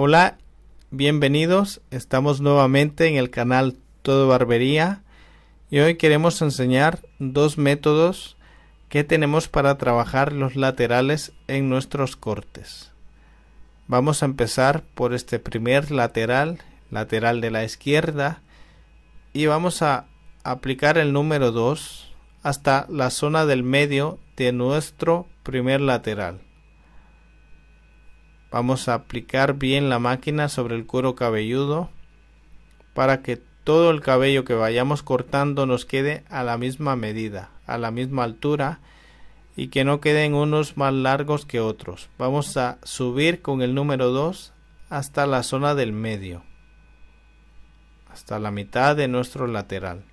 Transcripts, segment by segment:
Hola, bienvenidos. Estamos nuevamente en el canal Todo Barbería y hoy queremos enseñar dos métodos que tenemos para trabajar los laterales en nuestros cortes. Vamos a empezar por este primer lateral, lateral de la izquierda y vamos a aplicar el número 2 hasta la zona del medio de nuestro primer lateral. Vamos a aplicar bien la máquina sobre el cuero cabelludo para que todo el cabello que vayamos cortando nos quede a la misma medida, a la misma altura y que no queden unos más largos que otros. Vamos a subir con el número 2 hasta la zona del medio, hasta la mitad de nuestro lateral.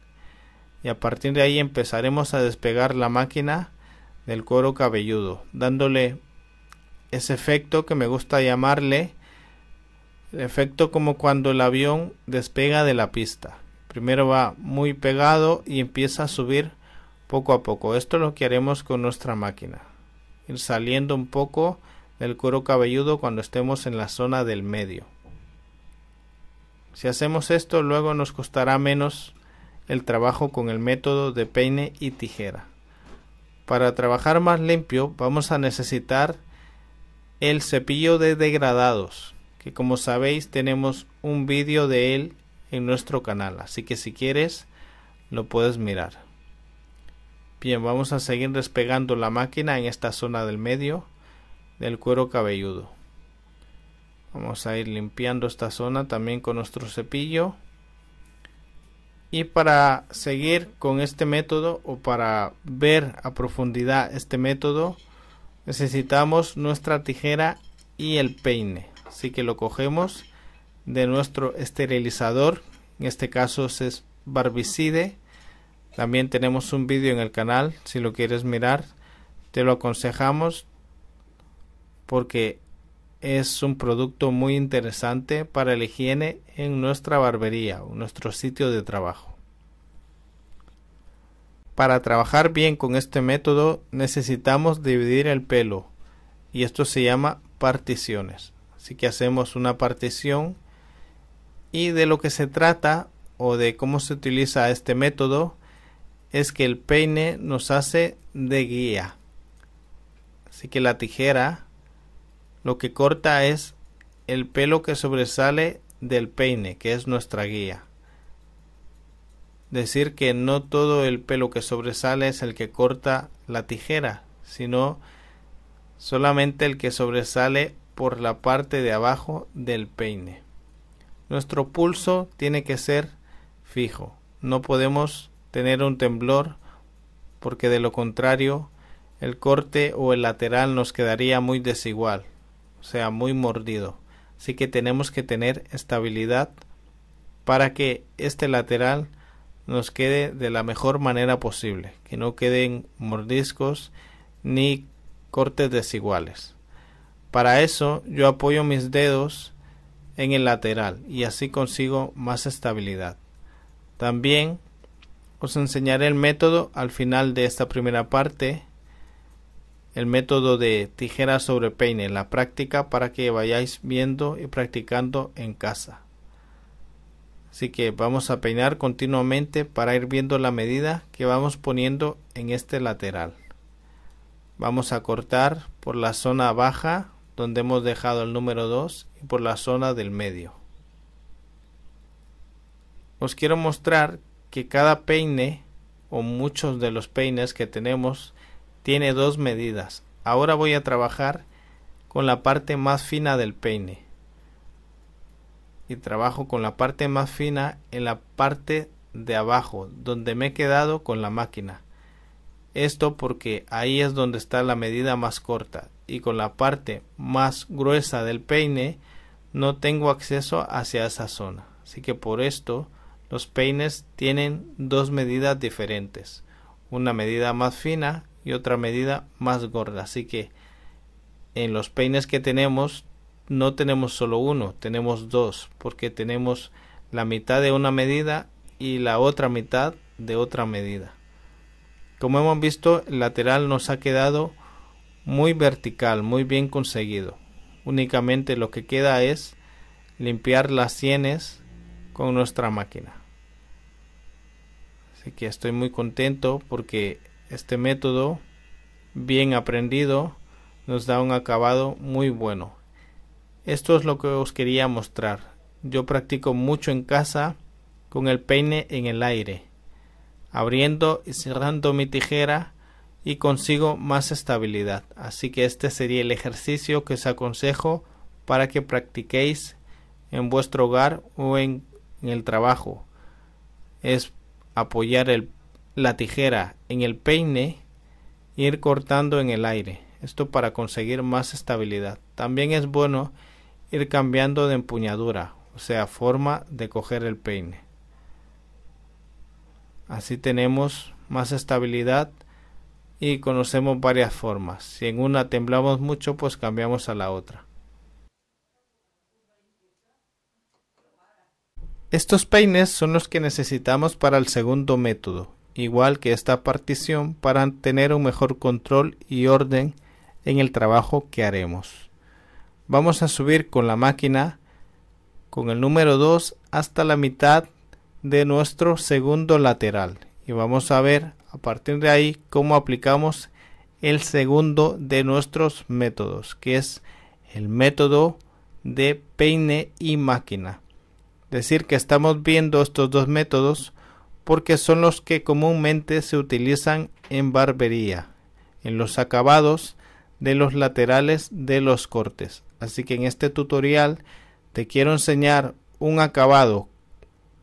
Y a partir de ahí empezaremos a despegar la máquina del cuero cabelludo, dándole ese efecto que me gusta llamarle efecto como cuando el avión despega de la pista. Primero va muy pegado y empieza a subir poco a poco. Esto es lo que haremos con nuestra máquina. Ir saliendo un poco del cuero cabelludo cuando estemos en la zona del medio. Si hacemos esto, luego nos costará menos el trabajo con el método de peine y tijera. Para trabajar más limpio, vamos a necesitar el cepillo de degradados, que como sabéis tenemos un vídeo de él en nuestro canal, así que si quieres lo puedes mirar. Bien, vamos a seguir despegando la máquina en esta zona del medio del cuero cabelludo. Vamos a ir limpiando esta zona también con nuestro cepillo. Y para seguir con este método o para ver a profundidad este método, necesitamos nuestra tijera y el peine así que lo cogemos de nuestro esterilizador en este caso es barbicide también tenemos un vídeo en el canal si lo quieres mirar te lo aconsejamos porque es un producto muy interesante para la higiene en nuestra barbería o nuestro sitio de trabajo para trabajar bien con este método necesitamos dividir el pelo y esto se llama particiones. Así que hacemos una partición y de lo que se trata o de cómo se utiliza este método es que el peine nos hace de guía. Así que la tijera lo que corta es el pelo que sobresale del peine, que es nuestra guía decir que no todo el pelo que sobresale es el que corta la tijera, sino solamente el que sobresale por la parte de abajo del peine. Nuestro pulso tiene que ser fijo, no podemos tener un temblor porque de lo contrario el corte o el lateral nos quedaría muy desigual, o sea, muy mordido. Así que tenemos que tener estabilidad para que este lateral nos quede de la mejor manera posible, que no queden mordiscos ni cortes desiguales. Para eso yo apoyo mis dedos en el lateral y así consigo más estabilidad. También os enseñaré el método al final de esta primera parte, el método de tijera sobre peine, en la práctica para que vayáis viendo y practicando en casa. Así que vamos a peinar continuamente para ir viendo la medida que vamos poniendo en este lateral. Vamos a cortar por la zona baja donde hemos dejado el número 2 y por la zona del medio. Os quiero mostrar que cada peine o muchos de los peines que tenemos tiene dos medidas. Ahora voy a trabajar con la parte más fina del peine y trabajo con la parte más fina en la parte de abajo, donde me he quedado con la máquina. Esto porque ahí es donde está la medida más corta y con la parte más gruesa del peine no tengo acceso hacia esa zona. Así que por esto los peines tienen dos medidas diferentes, una medida más fina y otra medida más gorda. Así que en los peines que tenemos no tenemos solo uno, tenemos dos, porque tenemos la mitad de una medida y la otra mitad de otra medida. Como hemos visto, el lateral nos ha quedado muy vertical, muy bien conseguido. Únicamente lo que queda es limpiar las sienes con nuestra máquina. Así que estoy muy contento porque este método bien aprendido nos da un acabado muy bueno. Esto es lo que os quería mostrar. Yo practico mucho en casa con el peine en el aire, abriendo y cerrando mi tijera y consigo más estabilidad. Así que este sería el ejercicio que os aconsejo para que practiquéis en vuestro hogar o en, el trabajo. Es apoyar la tijera en el peine e ir cortando en el aire. Esto para conseguir más estabilidad. También es bueno ir cambiando de empuñadura, o sea, forma de coger el peine. Así tenemos más estabilidad y conocemos varias formas. Si en una temblamos mucho, pues cambiamos a la otra. Estos peines son los que necesitamos para el segundo método, igual que esta partición para tener un mejor control y orden en el trabajo que haremos vamos a subir con la máquina con el número 2 hasta la mitad de nuestro segundo lateral y vamos a ver a partir de ahí cómo aplicamos el segundo de nuestros métodos que es el método de peine y máquina decir que estamos viendo estos dos métodos porque son los que comúnmente se utilizan en barbería en los acabados de los laterales de los cortes Así que en este tutorial te quiero enseñar un acabado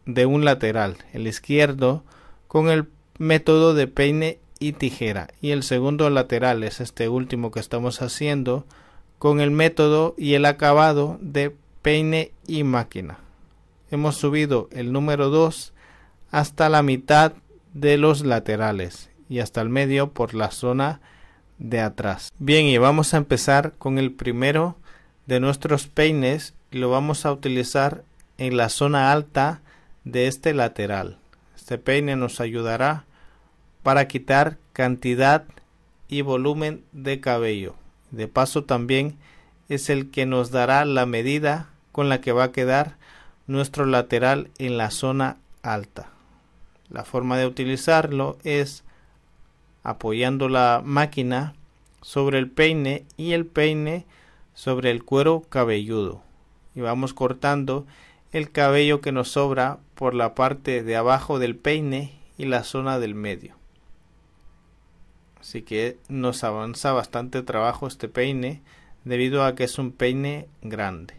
de un lateral, el izquierdo, con el método de peine y tijera. Y el segundo lateral es este último que estamos haciendo con el método y el acabado de peine y máquina. Hemos subido el número 2 hasta la mitad de los laterales y hasta el medio por la zona de atrás. Bien, y vamos a empezar con el primero de nuestros peines y lo vamos a utilizar en la zona alta de este lateral. Este peine nos ayudará para quitar cantidad y volumen de cabello. De paso también es el que nos dará la medida con la que va a quedar nuestro lateral en la zona alta. La forma de utilizarlo es apoyando la máquina sobre el peine y el peine sobre el cuero cabelludo y vamos cortando el cabello que nos sobra por la parte de abajo del peine y la zona del medio. Así que nos avanza bastante trabajo este peine debido a que es un peine grande.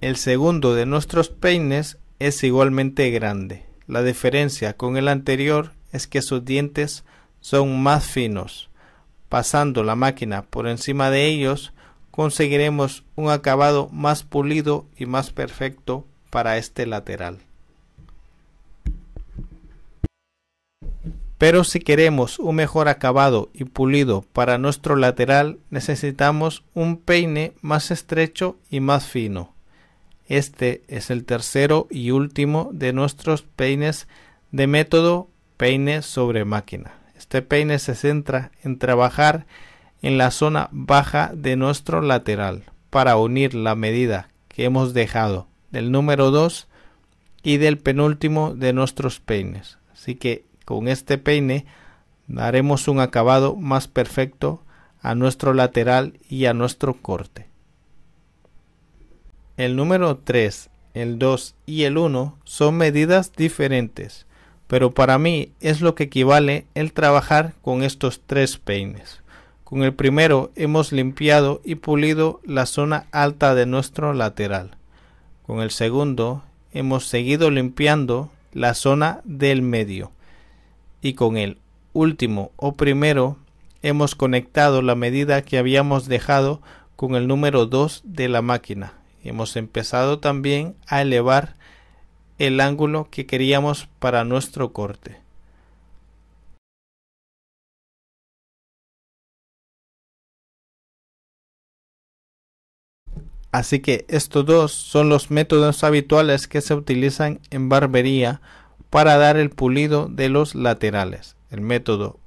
El segundo de nuestros peines es igualmente grande. La diferencia con el anterior es que sus dientes son más finos Pasando la máquina por encima de ellos, conseguiremos un acabado más pulido y más perfecto para este lateral. Pero si queremos un mejor acabado y pulido para nuestro lateral, necesitamos un peine más estrecho y más fino. Este es el tercero y último de nuestros peines de método peine sobre máquina. Este peine se centra en trabajar en la zona baja de nuestro lateral para unir la medida que hemos dejado del número 2 y del penúltimo de nuestros peines. Así que con este peine daremos un acabado más perfecto a nuestro lateral y a nuestro corte. El número 3, el 2 y el 1 son medidas diferentes pero para mí es lo que equivale el trabajar con estos tres peines. Con el primero hemos limpiado y pulido la zona alta de nuestro lateral. Con el segundo hemos seguido limpiando la zona del medio. Y con el último o primero hemos conectado la medida que habíamos dejado con el número 2 de la máquina. Hemos empezado también a elevar el ángulo que queríamos para nuestro corte. Así que estos dos son los métodos habituales que se utilizan en barbería para dar el pulido de los laterales. El método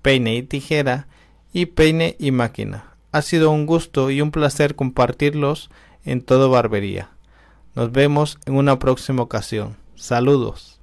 peine y tijera y peine y máquina. Ha sido un gusto y un placer compartirlos en todo barbería. Nos vemos en una próxima ocasión. Saludos.